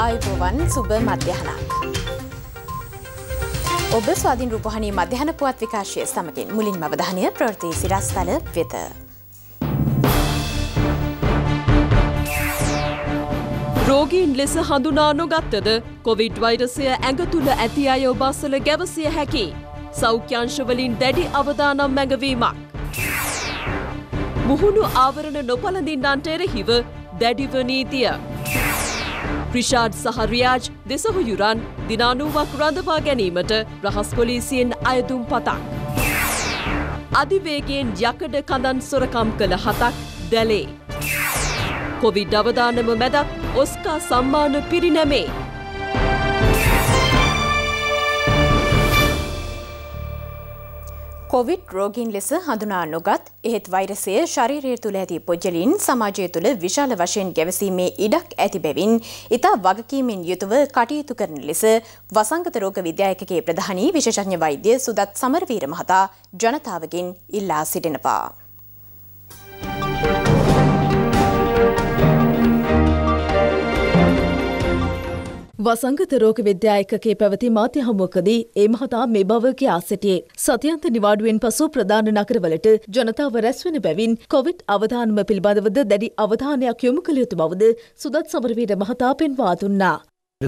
ආයුබෝවන් සුබ මධ්‍යහනක්. ඔබ ස්වාධින් රූපහණී මධ්‍යහන පුවත් විකාශය සමගින් මුලින් මවධානය ප්‍රෘතිය සිරස්ථල වෙත. රෝගීන් ලෙස හඳුනා නොගත්තද කොවිඩ් වෛරසය ඇඟ තුළ ඇති අය ඔබස්සල ගැවසිය හැකි. සෞඛ්‍යංශවලින් දැඩි අවදානම් මැඟවීමක්. මුහුණු ආවරණ නොපලඳින්නන්ට එරෙහිව දැඩිව නීතිය. ක්‍රිෂාඩ් සහ රියාජ් දෙසහුයුරන් දිනානුවක් රඳවා ගැනීමට රහස් පොලිසියෙන් අයදුම් පතක්. අධිවේගෙන් යකඩ කඳන් සොරකම් කළ හතක් දැලේ. කොවිඩ් අවධානම මැදත් ඔස්කා සම්මාන පිරිනැමේ. කොවිට් රෝගීන් ලෙස හඳුනා නොගත් එහෙත් වෛරසය ශරීරය තුළ ඇති පුද්ජලින් සමාජය තුළ විශාල වශයෙන් ගැවසීමේ ඉඩක් ඇති බැවින් ඉතා වගකීමෙන් යුතුව කටයුතු කරන ලෙස වසංගත රෝග විද්‍යායකගේ ප්‍රධානී විශෂඥ වෛද්‍ය සුදත් සමරවීර මහතා ජනතාවගෙන් ඉල්ලා සිටිනවා. වසංගත රෝග විද්‍යා එකකේ පැවති මාධ්‍ය හමුවකදී ඒ මහතා මේ බව කියා සිටියේ. සතියන්ත නිවාඩුවෙන් පසු ප්‍රධාන නගරවලට ජනතාව රැස්වන බැවින් කොවිඩ් අවධානම පිළිබඳවද දැඩි අවධානයක් යොමු කළ යුතු බවද සුදත් සමරවීර මහතා පෙන්වා දුන්නා.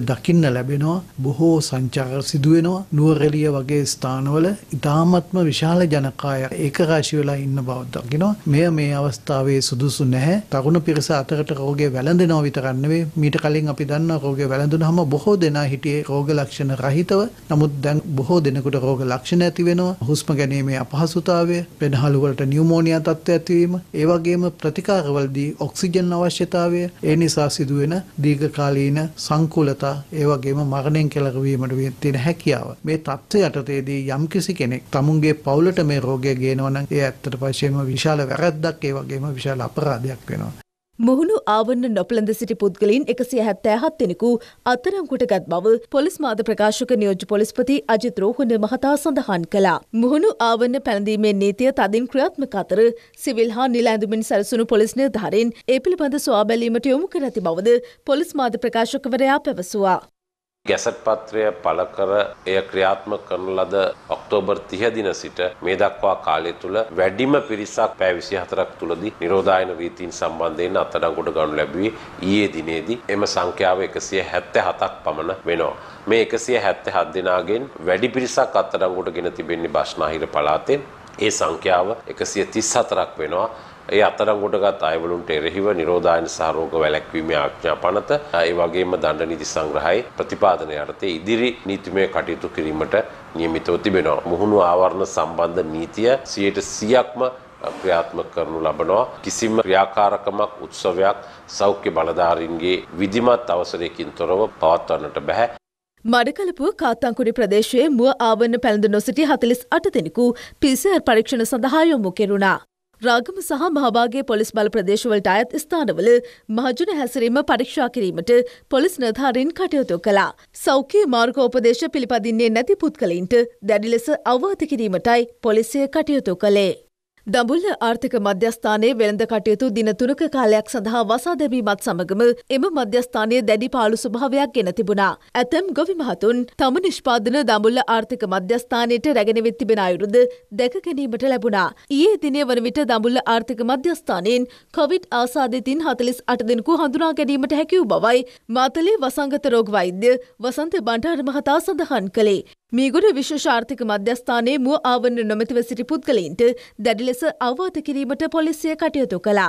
දකින්න ලැබෙනවා බොහෝ සංචාර සිදුවෙනවා නුවරඑළිය වගේ ස්ථානවල ඉතාමත්ම විශාල ජනකාය ඒකරාශී වෙලා ඉන්න බව දකිනවා මෙය මේ අවස්ථාවේ සුදුසු නැහැ තරුණ පිරිස අතරට රෝගේ වැළඳෙනවා විතරක් නෙවෙයි මීට කලින් අපි දන්නා රෝගේ වැළඳුනහම බොහෝ දෙනා හිටියේ රෝග ලක්ෂණ රහිතව නමුත් දැන් බොහෝ දෙනෙකුට රෝග ලක්ෂණ ඇති වෙනවා හුස්ම ගැනීමේ අපහසුතාවය පෙනහළු වලට නියුමෝනියා තත්ත්වය ඇතිවීම ඒ වගේම ප්‍රතිකාරවලදී ඔක්සිජන් අවශ්‍යතාවය ඒ නිසා සිදුවෙන දීර්ඝකාලීන සංකූල දුර්වලතා ඒ වගේම මරණයෙන් කෙළවීමට තියෙන හැකියාව මේ தත්ත්වය යටතේදී යම්කිසි කෙනෙක් තමුන්ගේ පවුලට මේ රෝගය ගේනවා නම් ඒ ඇත්තට වශයෙන්ම විශාල වැරැද්දක් ඒ වගේම විශාල අපරාධයක් වෙනවා මුහුණු ආවන්න නොපලඳ සිටි පුද්ගලින් එකසිය හැත්තෑහත් දෙෙනෙකු අත්තරංකුට ගත් බව පොලිස් මාධ ප්‍රකාශක නියෝජ පොලිස්පති අජිත රෝහණ මහතා සඳහන් කලා. මුහුණු ආවන්න පැළඳීමේ නීතිය තදින් ක්‍රියාත්මක අතර සිවිල් හා නිලඇඳුමින් සැලසුණු පොලිස්නය ධරෙන් ඒ පිළිබඳ ස්වාබැලීමට යොමු කර ඇති බවද පොලිස් මාධ ප්‍රකාශකවරයා පැවසවා. ගැසට් පත්‍රය පළ කර එය ක්‍රියාත්මක කරන ලද ඔක්තෝබර් 30 දින සිට මේ දක්වා කාලය තුල වැඩිම පිරිසක් පැය 24ක් තුලදී නිරෝධායන වීථීන් සම්බන්ධයෙන් අත්අඩංගුවට ගනු ලැබුවේ ඊයේ දිනේදී එම සංඛ්‍යාව 177ක් පමණ වෙනවා. මේ 177 දෙනාගෙන් වැඩි පිරිසක් අත්අඩංගුවට ගෙන තිබෙන්නේ බස්නාහිර පළාතේ. ඒ සංඛ්‍යාව 134ක් වෙනවා. ඒ අතරම් ගොඩගත් අයවලුන්ට එරෙහිව නිරෝධායන සහ රෝග වැළැක්වීමේ ආඥා පනත ඒ වගේම දණ්ඩ නීති සංග්‍රහයේ ප්‍රතිපාදන යටතේ ඉදිරි නීතිමය කටයුතු කිරීමට නියමිතව තිබෙනවා. මුහුණු ආවරණ සම්බන්ධ නීතිය 100%ක්ම ක්‍රියාත්මක කරනු ලබනවා කිසිම ක්‍රියාකාරකමක් උත්සවයක් සෞඛ්‍ය බලධාරීන්ගේ විධිමත් අවසරයකින් තොරව පවත්වන්නට බැහැ මඩකලපුව කාත්තංකුඩි ප්‍රදේශයේ මුව ආවන්න පැළඳ නොසිටි හතලිස් අට දෙනෙකු පිසිහර පරීක්ෂණ සඳහා යොමු කෙරුණා. රාගම සහ මහභාගේ පොලිස් බල ප්‍රදේශවලට අයත් ස්ථානවල මහජන හැසිරීම පරීක්ෂා කිරීමට පොලිස් නිලධාරීන් කටයුතු කළා. සෞඛ්‍ය මාර්ගෝපදේශ පිළිපදින්නේ නැති පුද්ගලයින්ට දැඩි ලෙස අවවාද කිරීමටයි පොලිසිය කටයුතු කළේ. දඹුල්ල ආර්ථික මධ්‍යස්ථානයේ වෙළඳ කටයුතු දින තුනක කාලයක් සඳහා වසා දැමීමත් සමගම එම මධ්‍යස්ථානයේ දැඩි පාළු ස්වභාවයක් ගෙන තිබුණා. ඇතම් ගොවි මහතුන් තම නිෂ්පාදන දඹුල්ල ආර්ථික මධ්‍යස්ථානයට රැගෙන වෙත් තිබෙන අයුරුද දැක ගැනීමට ලැබුණා. ඊයේ දිනේ වන විට දඹුල්ල ආර්ථික මධ්‍යස්ථානයෙන් කොවිඩ් ආසාදිතින් 48 දෙනෙකු හඳුනා ගැනීමට හැකි වූ බවයි මාතලේ වසංගත රෝග වෛද්‍ය වසන්ත බණ්ඩාර මහතා සඳහන් කළේ. මීගොඩ විශේෂ ආර්ථික මධ්‍යස්ථානයේ මුව ආවරණ නොමැතිව සිටි පුද්ගලයින්ට දැඩි ලෙස අවවාද කිරීමට පොලිසිය කටයුතු කළා.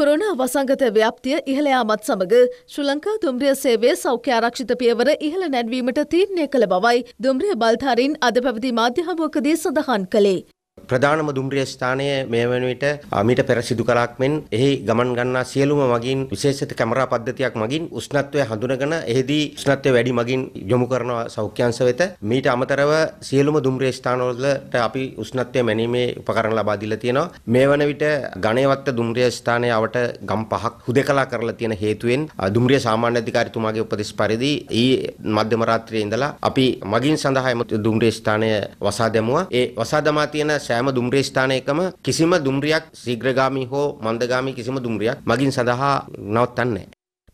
කොරෝනා වසංගත ව්‍යාප්තිය ඉහළ යාමත් සමග ශ්‍රී ලංකා දුම්රිය සේවයේ සෞඛ්‍ය ආරක්ෂිත පියවර ඉහළ නැන්වීමට තීරණය කළ බවයි දුම්රිය බල්ධාරීන් අද පැවති මාධ්‍ය හමුවකදී සඳහන් කළේ. ප්‍රධානම දුම්රිය ස්ථානය මේ වන විට මීට පෙර සිදු කලක් මෙන් එහි ගමන් ගන්නා සියලුම මගින් විශේෂිත කැමරා පද්ධතියක් මගින් උෂ්ණත්වය හඳුනගෙන එෙහිදී උෂ්ණත්වය වැඩි මගින් යොමු කරනවා සෞඛ්‍යංශ වෙත මීට අමතරව සියලුම දුම්රිය ස්ථානවලට අපි උෂ්ණත්වය මැනීමේ උපකරණ ලබා දීලා තියෙනවා මේ වන විට ගණේවත්ත දුම්රිය ස්ථානයේ අවට ගම් පහක් හුදකලා කරලා තියෙන හේතුවෙන් දුම්රිය සාමාන්‍ය අධිකාරිතුමාගේ උපදෙස් පරිදි ඊ මධ්‍යම රාත්‍රියේ ඉඳලා අපි මගින් සඳහා දුම්රිය ස්ථානය වසා දැමුවා ඒ වසා දමා තියෙන සෑම දුම්රිය ස්ථාන එකම කිසිම දුම්රියක් ශීඝ්‍රගාමී හෝ මන්දගාමී කිසිම දුම්රියක් මගින් සඳහා නවත්තන්නේ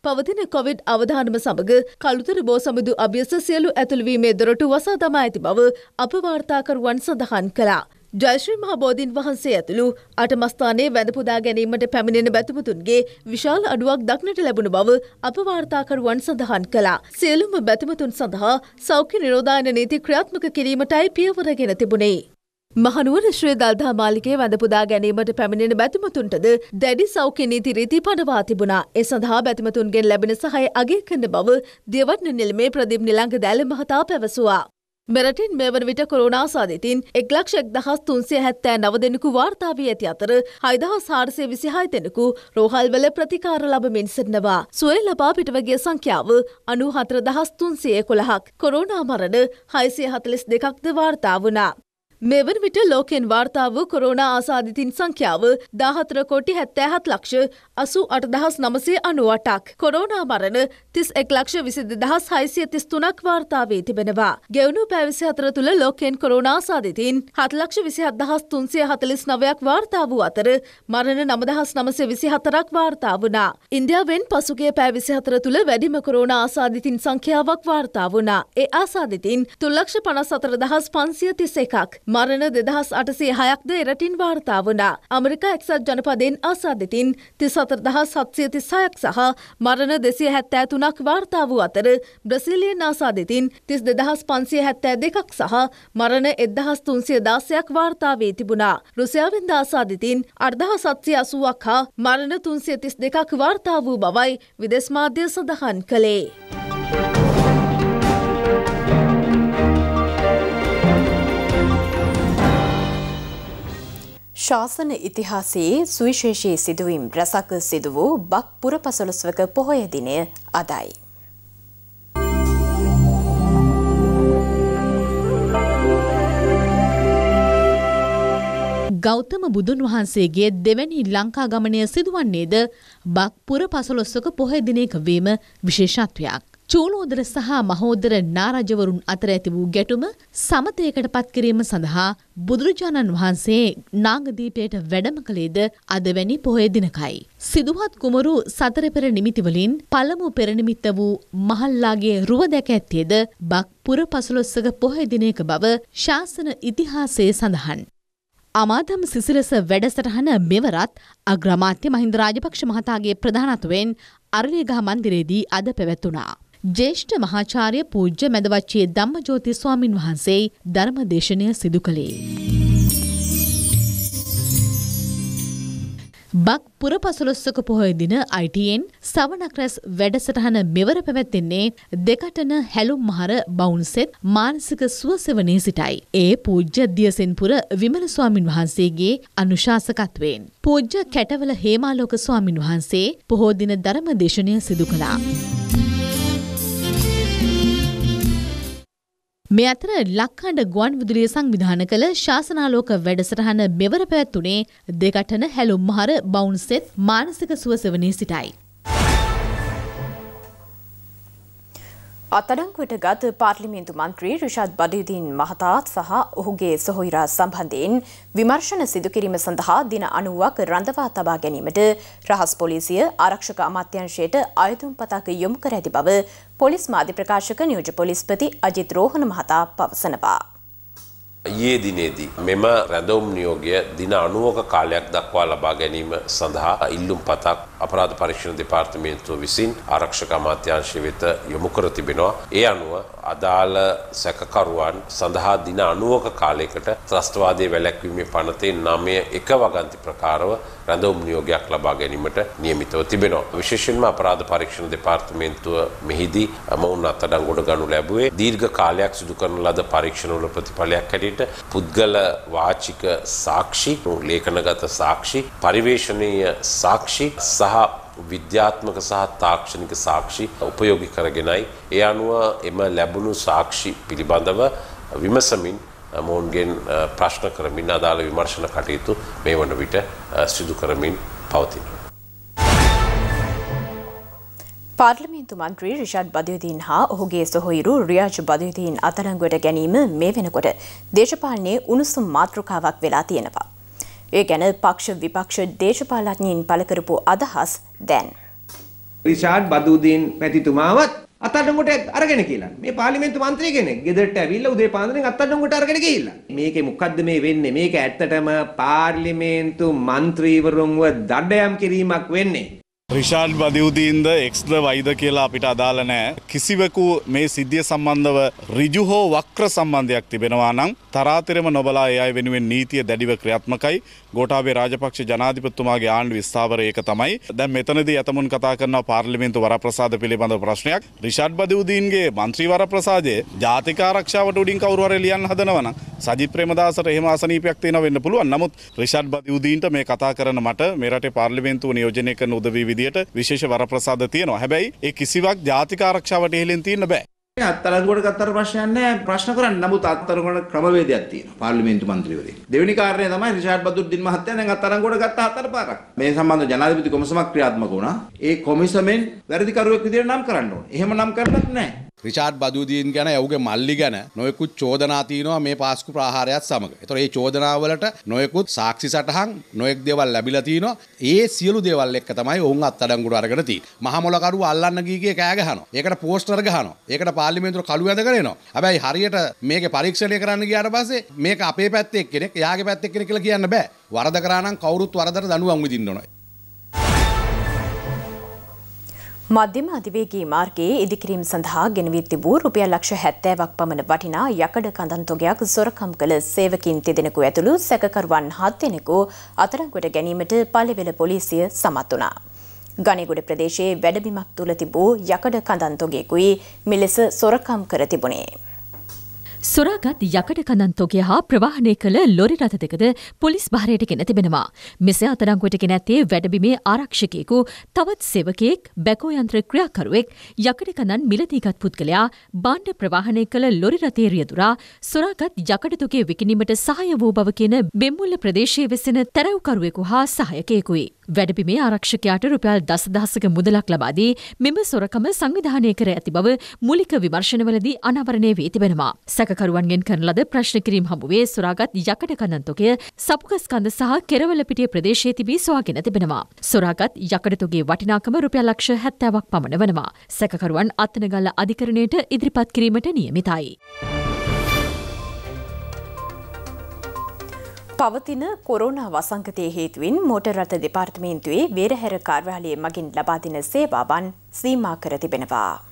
පවතින කොවිඩ් අවධානම සමග කළුතර බෝ සමඳු අභ්‍යස සියලු ඇතුළවීමේ දොරටු වසා දමා ඇති බව අප වාර්තාකරුවන් සඳහන් කළා. ජයශ්‍රී මහබෝධීන් වහන්සේ ඇතුළු අටමස්ථානයේ වැඳපුදා ගැනීමට පැමිණෙන බැතිමතුන්ගේ විශාල අඩුවක් දක්නට ලැබුණු බව අපවාර්තාකරුවන් සඳහන් කළා. සියලුම බැතිමතුන් සඳහා සෞඛ්‍ය නිරෝධායන නීති ක්‍රියාත්මක කිරීමටයි පියවරගෙන තිබුණේ. මහනුවර ශ්‍රී දල්දා මාලිකේ වැඳපුදා ගැනීමට පැමිණෙන බැතිමතුන්ටද දැඩි සෞඛ්‍ය නීති රීති පනවා තිබුණා. ඒ සඳහා බැතිමතුන්ගෙන් ලැබෙන සහය අගය කරන බව දියවටන නිලමේ ප්‍රදීප් නිලංග දැල මහතා පැවසුවා. මෙරටින් මෙවන විට කොරුණා සාධිතින් එක්ලක්ෂෙක් දහස් තුන්සේ හැත්තෑ නව දෙනෙකු වාර්තාාවී ඇති අතර හයිදහස් හාර්සය විසිහායි දෙෙනෙකු රෝහල්වල ප්‍රතිකාර ලබමින් සිටනවා. සුවය ලබා පිටවගේ සංඛ්‍යාව අනු හතර දහස් තුන්සයේ කොළහක් කොරුණා මරණ හයිසිය හතලිස් දෙකක්ද වාර්තා වනා. මෙවන විට ලෝකෙන් වාර්තාාව කොරෝණ ආසාධිතින් සංඛ්‍යාව දාහතර කොටි හැත්තෑහත් ලක්ෂ අසු අටදහස් නමසේ අනුවටක්. කොරෝනා මරණ තිස් එක් ලක්ෂ විසිද දහස් හයිසිය තිස්තුනක් වාර්තාාවේ තිබෙනවා. ගෙවුණු පැවිසි අතර තුළ ලෝකෙන් කොරෝනාසාධිතින් හත්ලක්ෂ විසි අදහස් තුන්සේ හතලිස් නවයක් වාර්තාාව අතර මරණ නමදහස් නමසේ විසි හතරක් වාර්තාාවනා. ඉන්දියාවෙන් පසුගේ පැවිසි අතර තුළ වැඩිම කොරෝණ ආසාධිතින් සංඛ්‍යාවක් වාර්තාාවනා. ඒ ආසාධිතින් තුල්ලක්ෂ පනස් අතර දහස් පන්සිය තිස එකක්. මරණ දෙදහස් අටසේ හයක්ද එරටින් වාර්තා වනා. අමරිකා එක්සත් ජනපදෙන් අසාධතින් තිසතරදහා සත්සියති සයක් සහ මරණ දෙසිය හැත්තෑ තුනක් වාර්තා වූ අතර බ්‍රසිලියෙන් අසාධතින් තිස් දෙදහස් පන්සිය හැත්තෑ දෙකක් සහ මරණ එදහස් තුන්සිය දාසයක් වාර්තා වී තිබුණා. රුසියාවෙන්ද අසාධිතින් අර්දහ සත්සිය අසුවක් හා මරණ තුන්සිය තිස් දෙකක් වාර්තා වූ බවයි විදෙස්මාධ්‍ය සඳහන් කළේ. ශාසන ඉතිහාසයේ සුවිශේෂී සිදුවීම් රැසක සිදු වූ බක් පුර පසළොස්වක පොහොය දිනය අදයි. ගෞතම බුදුන් වහන්සේගේ දෙවැනි ලංකා ගමනය සිදුවන්නේද බක් පුර පසළොස්වක පොහොය දිනයක වීම විශේෂත්වයක්. චූලෝදර සහ මහෝදර නාරජවරුන් අතර ඇති වූ ගැටුම සමතයකට පත්කිරීම සඳහා බුදුරජාණන් වහන්සේ නාගදීපයට වැඩම කළේද අද වැනි පොහොය දිනකයි. සිදුහත් කුමරු සතර පෙර නිමිතිවලින් පළමු පෙරනිමිත්ත වූ මහල්ලාගේ රුව දැක ඇත්තේද බක්පුර පසළොස්සක පොහොය දිනයක බව ශාසන ඉතිහාසයේ සඳහන්. අමාදම් සිසිලස වැඩසටහන මෙවරත් අග්‍රමාත්‍ය මහින්ද රාජපක්ෂ මහතාගේ ප්‍රධානත්වයෙන් අරලියගහ මන්දිරේදී අද පැවැත්වුණා. ජේෂ්ඨ මහාචාර්ය පූජ්‍ය මැදවච්චේ ධම්මජෝති ස්වාමින් වහන්සේ ධර්ම දේශනය සිදු කළේ. බක් පුර පසළොස්සක පොහොය දින අයිටයෙන් සවනක් රැස් වැඩසටහන මෙවර පැවැත්වෙන්නේ දෙකටන හැලුම් මහර බවුන්සෙත් මානසික සුවසවනය සිටයි. ඒ පූජ්‍ය දියසෙන්පුර විමල ස්වාමින් වහන්සේගේ අනුශාසකත්වයෙන්. පූජ්‍ය කැටවල හේමාලෝක ස්වාමින් වහන්සේ පොහෝදින ධර්ම දේශනය සිදු කළා. මේ අතර ලක්කණ්ඩ ගුවන්විදුලිය සංවිධාන කළ ශාසනාලෝක වැඩසටහන මෙවර පැවැත්වුණේ දෙකටන හැලුම් මහර බවුන්සෙත් මානසික සුවසවනී සිටයි. අත්තඩංකුවට ගත් පාර්ලිමින්තු මන්ත්‍රී රිෂාත් බඩයුදීන් මහතාත් සහ ඔහුගේ සොහොයිරා සම්බන්ධයෙන් විමර්ශන සිදුකිරීම සඳහා දින අනුවක් රඳවා තබා ගැනීමට රහස් පොලිසිය ආරක්ෂක අමාත්‍යංශයට අයතුම් පතාක යොමු කර ඇති බව පොලිස් මාධ්‍ය ප්‍රකාශක නියෝජ පොලිස්පති අජිත් රෝහණ මහතා පවසනවා. යේ දිනේදී මෙම රැඳවුම් නියෝගය දින අනුවක කාලයක් දක්වා ලබා ගැනීම සඳහා ඉල්ලුම් පතක් අපරාධ පරීක්ෂණ දෙපාර්තමේන්තුව විසින් ආරක්ෂක අමාත්‍යාංශය වෙත යොමු කර තිබෙනවා. ඒ අනුව අදාළ සැකකරුවන් සඳහා දින 90ක කාලයකට ත්‍රස්තවාදයේ වැළැක්වීමේ පනතේ 9 එක වගන්ති ප්‍රකාරව රැඳවුම් නියෝගයක් ලබා ගැනීමට නියමිතව තිබෙනවා. විශේෂයෙන්ම අපරාධ පරීක්ෂණ දෙපාර්තමේන්තුව මෙහිදී මොවුන් අත්අඩංගුවට ගනු ලැබුවේ දීර්ඝ කාලයක් සිදු කරන ලද පරීක්ෂණවල ප්‍රතිඵලයක් හැටියට පුද්ගල වාචික සාක්ෂි, ලේඛනගත සාක්ෂි, පරිවේෂණීය සාක්ෂි සහ සහ විද්‍යාත්මක සහ තාක්ෂණික සාක්ෂි උපයෝගී කරගෙනයි ඒ අනුව එම ලැබුණු සාක්ෂි පිළිබඳව විමසමින් මොවුන්ගෙන් ප්‍රශ්න කරමින් අදාළ විමර්ශන කටයුතු මේ වන විට සිදු කරමින් පවතිනවා. පාර්ලිමේන්තු මන්ත්‍රී රිෂඩ් බදයුදීන් හා ඔහුගේ සොහොයිරු රියාජ් බදයුදීන් අතරංගුවට ගැනීම මේ වෙනකොට දේශපාලනයේ උණුසුම් මාතෘකාවක් වෙලා තියෙනවා. ඒ ගැන පක්ෂ විපක්ෂ දේශපාලඥයින් පළකරපු අදහස් දැන්. රිෂාඩ් බදූදීන් පැතිතුමාවත් අත්අඩංගුවට අරගෙන කියලා. මේ පාර්ලිමේන්තු මන්ත්‍රී කෙනෙක් ගෙදරට ඇවිල්ලා උදේ පාන්දරෙන් අත්අඩංගුවට අරගෙන ගිහිල්ලා. මේකේ මොකද්ද මේ වෙන්නේ? මේක ඇත්තටම පාර්ලිමේන්තු මන්ත්‍රීවරුන්ව දඩයම් කිරීමක් වෙන්නේ. රිෂාඩ් බදවදීන්ද එක්ස්ද වයිද කියලා අපිට අදාළ නෑ. කිසිවකු මේ සිද්ධිය සම්බන්ධව රිජු හෝ වක්‍ර සම්බන්ධයක් තිබෙනවා නම් තරාතරම නොබලා එයයි වෙනුවෙන් නීතිය දැඩිව ක්‍රියාත්මකයි ගෝටාබේ රාජපක්ෂ ජනාධිපතුමාගේ ආණ්ඩු විස්ථාවර ඒක තමයි. දැන් මෙතනදී ඇතමුන් කතා කරනවා පාර්ලිමේන්තු වරප්‍රසාද පිළිබඳ ප්‍රශ්නයක්. රිෂාඩ් බදවදීන්ගේ മന്ത്രി වරප්‍රසාදයේ ජාතික ආරක්ෂාවට උඩින් කවුරු හරි ලියන්න හදනවනම් සජිත් ප්‍රේමදාසට එහෙම ආසනීපයක් තියෙනවා වෙන්න පුළුවන්. නමුත් රිෂාඩ් බදවදීන්ට මේ කතා කරන මට මේ රටේ පාර්ලිමේන්තුව නියෝජනය කරන උදවි විදියට විශේෂ වරප්‍රසාද තියෙනවා. හැබැයි ඒ කිසිවක් ජාතික ආරක්ෂාවට එහෙලින් තියෙන්න බෑ. අත්තරංගුවට කතර ප්‍රශ්නයක් නැහැ ප්‍රශ්න කරන්න නමුත් අත්තරංගුවට ක්‍රමවේදයක් තියෙනවා පාර්ලිමේන්තු මන්ත්‍රීවරයෙක් දෙවෙනි කාරණය තමයි රිෂාඩ් බදුද්දින් මහත්තයා දැන් අත්තරංගුවට ගත්ත හතර පාරක් මේ සම්බන්ධ ජනාධිපති කොමිසමක් ක්‍රියාත්මක වුණා ඒ කොමිසමෙන් වැරදිකරුවෙක් විදියට නම් කරන්න ඕනේ එහෙම නම් කරලත් නැහැ ්‍රිචාඩ් බදූදීන් ගැන යවගේ මල්ලි ගැන නොයකුත් චෝදනාතියනවා මේ පාස්කු ප්‍රහාරයක් සමඟ එතො ඒ චෝදනාවලට නොයකුත් සාක්ෂි සටහන් නොයෙක් දෙවල් ලැබිලතින ඒ සියලු දෙවල් එක් තමයි ඔහුන් අත් අඩංගුට අරගනති මහමොලකරු අල්ලන්නගේගේ කෑගහන ඒකට පෝස්ටර් ගහන ඒකට පාලිමේන්තුර කළු ඇද කරනවා හැබැයි හරියට මේක පරීක්ෂණය කරන්න ගයාට පස්සේ මේක අපේ පැත්තෙක් කෙනෙක් යාගේ පැත්තෙක් කෙනෙ කියලා කියන්න බෑ වරද කරනම් කවුරුත් වරදර දනුවන් විදින්නනවා මධ්‍යම අධිවේගී මාර්ගයේ ඉදිකිරීම් සඳහා ගෙනවී තිබූ රුපියල් ලක්ෂ හැත්තෑවක් පමණ වටිනා යකඩ කඳන් තොගයක් සොරකම් කළ සේවකින් තිදෙනෙකු ඇතුළු සැකකරුවන් හත් දෙනෙකු අතරංගුවට ගැනීමට පලවෙල පොලිසිය සමත් වුණා. ගනිගුඩ ප්‍රදේශයේ වැඩබිමක් තුළ තිබූ යකඩ කඳන් තොගයෙකුයි මෙලෙස සොරකම් කර තිබුණේ. සොරාගත් යකඩ කනන්තෝගේ හා ප්‍රවාහනය කළ ලොරි රථ දෙකද පොලිස් භාරයට ගෙන තිබෙනවා. මෙස අතරංගොට ගෙන ඇත්තේ වැඩබිමේ ආරක්ෂකයෙකු තවත් සෙවකයෙක් බැකෝයන්ත්‍ර ක්‍රියාකරුවෙක් යකඩ කනන් මිලදීගත් පුද්ගලයා බාණ්ඩ ප්‍රවාහනය කළ ලොරි රථේ රියදුරා සොරාගත් යකඩ තුගේ විකිනීමට සහය වූ බව කියන බෙම්මුල්ල ප්‍රදේශයේ වෙසෙන තැරව්කරුවෙකු හා සහයකයෙකුයි. වැඩපිමේ ආරක්ෂකයාට රුපියල් දසදහසක මුදලක් ලබාදී මෙම සොරකම සංවිධානය කර ඇති බව මුලික විමර්ශනවලදී අනවරණය වී තිබෙනවා. සැකකරුවන්ගෙන් කරන ලද ප්‍රශ්න කිරීම් හමුවේ සොරාගත් යකඩ කන්නන්තොකය සපුකස්කඳ සහ කෙරවලපිටිය ප්‍රදේශයේ තිබී සොයාගෙන තිබෙනවා. සොරාගත් යකඩතුගේ වටිනාකම රුපියල් ලක්ෂ හැත්තෑවක් පමණ වනවා. සැකකරුවන් අත්තනගල්ල අධිකරණයට ඉදිරිපත් කිරීමට නියමිතයි. පවතින කොරෝනා වසංකතය හේතුවෙන් මෝටර් රථ දෙපාර්තමේන්තුවේ වේරහැර කාර්යාලය මගින් ලබා දෙන සේවාවන් සීමා කර තිබෙනවා.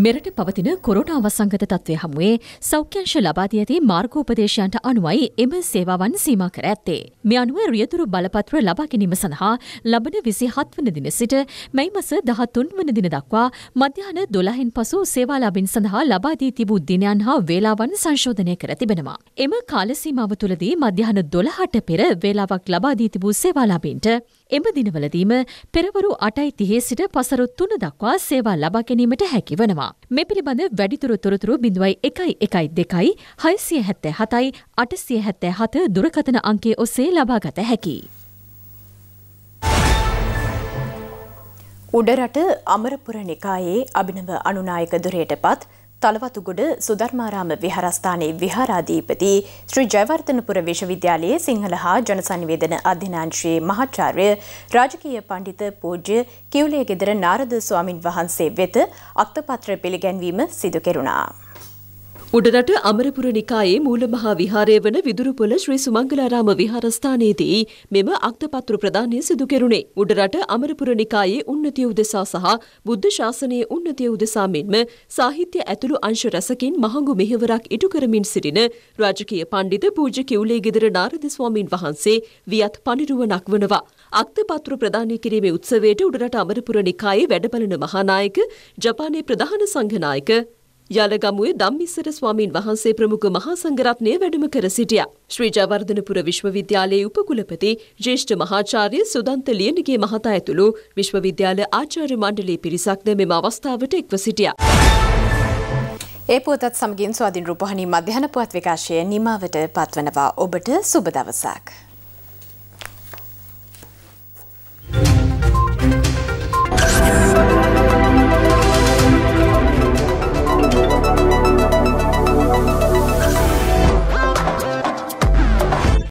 මෙරට පවතින කොරෝනා අවසංගත තත්ත්වය හමුවේ සෞඛ්‍යංශ ලබා දී ඇති මාර්ගෝපදේශයන්ට අනුවයි එම සේවාවන් සීමා කර ඇත්තේ. මේ අනුව රියදුරු බලපත්‍ර ලබා ගැනීම සඳහා ලබන 27 වන දින සිට මැයි මස 13 වන දින දක්වා මධ්‍යහන 12න් පසු සේවා ලැබින් සඳහා ලබා දී තිබූ දිනයන් හා වේලාවන් සංශෝධනය කර තිබෙනවා. එම කාල සීමාව තුළදී මධ්‍යහන 12ට පෙර වේලාවක් ලබා දී තිබූ සේවා ලැබීන්ට එම දිනවලදීම පෙරවරු අටයි තිහේ සිට පසරු තුන දක්වා සේවා ලබා ගැනීමට හැකි වනවා. මේ පිළිබඳ වැඩිතුර තොරතුරු බිඳුවයි එකයි එකයි දෙකයි හයිසිය හැත්තෑ හතයි අටසිය හැත්තෑ හත දුරකතන අංකේ ඔස්සේ ලබාගත හැකි. උඩරට අමරපුර නිකායේ අභිනව අනුනායක දුරයට පත් ತಲವತುಗುಡು ಸುಧರ್ಮಾರಾಮ ವಿಹಾರಸ್ಥಾನೆ ವಿಹಾರಾಧಿಪತಿ ಶ್ರೀ ಜಯವರ್ಧನಪುರ ವಿಶ್ವವಿದ್ಯಾಲಯ ಸಿಂಹಲ ಜನಸನ್ನಿವೇದನ ಅಧ್ಯಯನಾಂಶಿ ಮಹಾಚಾರ್ಯ ರಾಜಕೀಯ ಪಂಡಿತ ಪೂಜ್ಯ ಕಿವುಲೆಗೆದರ ನಾರದ ಸ್ವಾಮಿನ್ ವಹನ್ಸೆ ವೆತ ಅಕ್ತಪಾತ್ರ ಪಿಲಿಗೆನ್ವೀಮ ಸಿದು ಕೆರುಣಾ උඩරට අමරපුර නිකායේ මූලමහා විහාරය වන විදුරුපොළ ශ්‍රී සුමංගලාරාම විහාරස්ථානයේදී මෙම අක්තපත්‍ර ප්‍රදානය සිදු කෙරුණේ. උඩරට අමරපුර නිකායේ උන්නතිය උදෙසා සහ බුද්ධ ශාසනයේ උන්නතිය උදෙසා මෙන්ම සාහිත්‍ය ඇතුළු අංශ රැසකින් මහඟු මෙහෙවරක් ඉටු කරමින් සිටින රාජකීය පණ්ඩිත පූජ්‍ය කිවුලේ ගෙදර නාරද ස්වාමින් වහන්සේ වියත් පණිරුවණක් වනවා. අක්තපත්‍ර ප්‍රදානය කිරීමේ උත්සවයට උඩරට අමරපුර නිකායේ වැඩබලන මහානායක ජපානයේ ප්‍රධාන සංඝනායක යාලගමුවේ ධම්මිස්සර ස්වාමීන් වහන්සේ ප්‍රමුඛ මහා සංඝරත්නය වැඩම කර සිටියා. ශ්‍රී ජයවර්ධනපුර විශ්වවිද්‍යාලයේ උපකුලපති ජ්‍යෙෂ්ඨ මහාචාර්ය සුදන්ත ලියනගේ මහතා ඇතුළු විශ්වවිද්‍යාල ආචාර්ය මණ්ඩලයේ පිරිසක්ද මෙම අවස්ථාවට එක්ව සිටියා. ඒ පුවතත් සමගින් ස්වාධීන් රූපවාහිනී මධ්‍යහන පුවත් විකාශය නිමාවට පත්වනවා. ඔබට සුබ දවසක්.